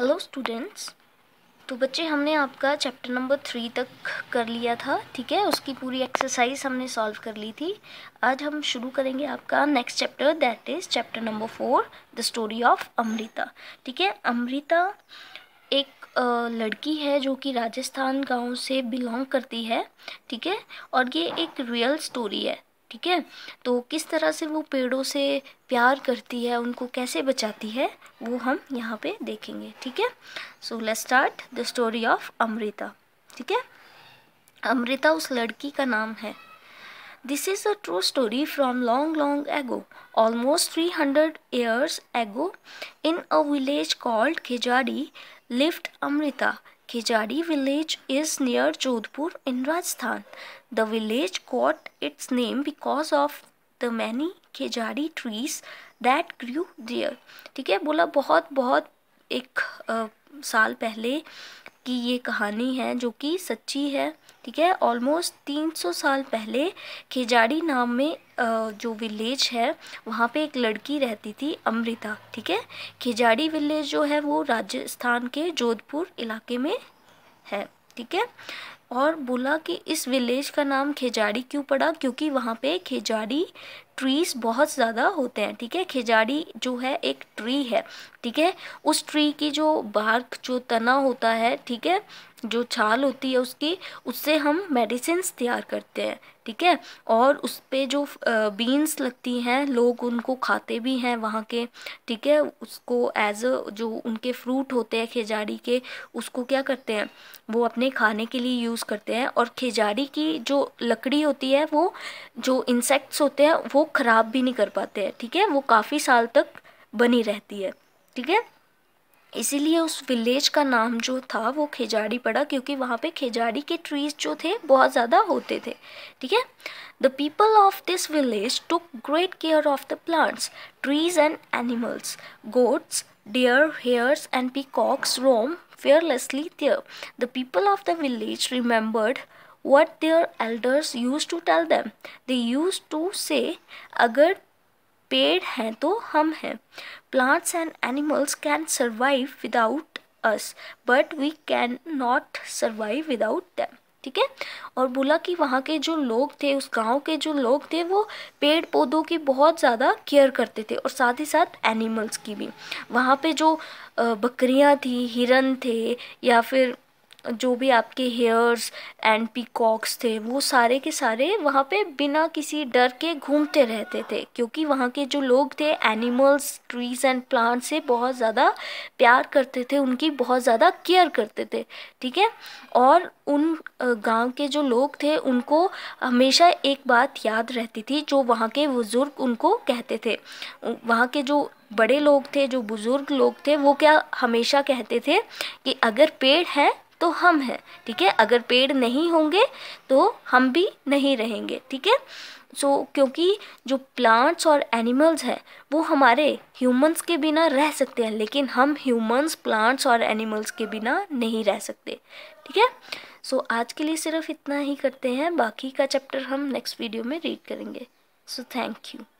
Hello students तो बच्चे हमने आपका चैप्टर नंबर थ्री तक कर लिया था ठीक है उसकी पूरी एक्सरसाइज हमने सॉल्व कर ली थी आज हम शुरू करेंगे आपका next chapter that is chapter number four the story of Amrita ठीक है अमृता एक लड़की है जो कि राजस्थान गांव से बिलोंग करती है ठीक है और ये एक रियल स्टोरी है ठीक है तो किस तरह से वो पेड़ों से प्यार करती है उनको कैसे बचाती है वो हम यहाँ पे देखेंगे ठीक है so let's start the story of Amrita ठीक है अमृता उस लड़की का नाम है this is a true story from long long ago almost three hundred years ago in a village called Khejadi lived Amrita Khejadi village is near Jodhpur in Rajasthan. The village got its name because of the many Khejadi trees that grew there. ठीक है बोला बहुत बहुत एक साल पहले की ये कहानी है जो कि सच्ची है ठीक है ऑलमोस्ट 300 साल पहले खेजाड़ी नाम में जो विलेज है वहाँ पे एक लड़की रहती थी अमृता ठीक है खेजाड़ी विलेज जो है वो राजस्थान के जोधपुर इलाके में है ठीक है और बोला कि इस विलेज का नाम खेजाड़ी क्यों पड़ा क्योंकि वहाँ पे खेजाड़ी ट्रीज बहुत ज़्यादा होते हैं ठीक है खिजाड़ी जो है एक ट्री है ठीक है उस ट्री की जो बार्क जो तना होता है ठीक है जो छाल होती है उसकी उससे हम मेडिसिन तैयार करते हैं ठीक है और उस पर जो बीन्स लगती हैं लोग उनको खाते भी हैं वहाँ के ठीक है उसको एज अ जो उनके फ्रूट होते हैं खिजाड़ी के उसको क्या करते हैं वो अपने खाने के लिए यूज़ करते हैं और खिजाड़ी की जो लकड़ी होती है वो जो इंसेक्ट्स होते हैं वो ख़राब भी नहीं कर पाते हैं ठीक है वो काफ़ी साल तक बनी रहती है ठीक है इसीलिए उस विलेज का नाम जो था वो खेजाड़ी पड़ा क्योंकि वहाँ पे खेजाड़ी के ट्रीज जो थे बहुत ज़्यादा होते थे ठीक है the people of this village took great care of the plants trees and animals goats deer hares and peacocks roam there. The people of the village remembered what their elders used to tell them. They used to say, अगर पेड़ हैं तो हम हैं plants and animals can survive without us but we can not survive without them ठीक है और बोला कि वहाँ के जो लोग थे उस गांव के जो लोग थे वो पेड़ पौधों की बहुत ज़्यादा केयर करते थे और साथ ही साथ एनिमल्स की भी वहाँ पे जो बकरियाँ थी हिरन थे या फिर जो भी आपके हेयर्स एंड पीकॉक्स थे वो सारे के सारे वहाँ पे बिना किसी डर के घूमते रहते थे क्योंकि वहाँ के जो लोग थे एनिमल्स ट्रीज एंड प्लांट्स से बहुत ज़्यादा प्यार करते थे उनकी बहुत ज़्यादा केयर करते थे ठीक है और उन गांव के जो लोग थे उनको हमेशा एक बात याद रहती थी जो वहाँ के बुज़ुर्ग उनको कहते थे वहाँ के जो बड़े लोग थे जो बुज़ुर्ग लोग थे वो क्या हमेशा कहते थे कि अगर पेड़ है तो हम हैं ठीक है अगर पेड़ नहीं होंगे तो हम भी नहीं रहेंगे ठीक है सो क्योंकि जो प्लांट्स और एनिमल्स हैं वो हमारे ह्यूमंस के बिना रह सकते हैं लेकिन हम ह्यूमंस प्लांट्स और एनिमल्स के बिना नहीं रह सकते ठीक है सो आज के लिए सिर्फ इतना ही करते हैं बाकी का चैप्टर हम नेक्स्ट वीडियो में रीड करेंगे सो थैंक यू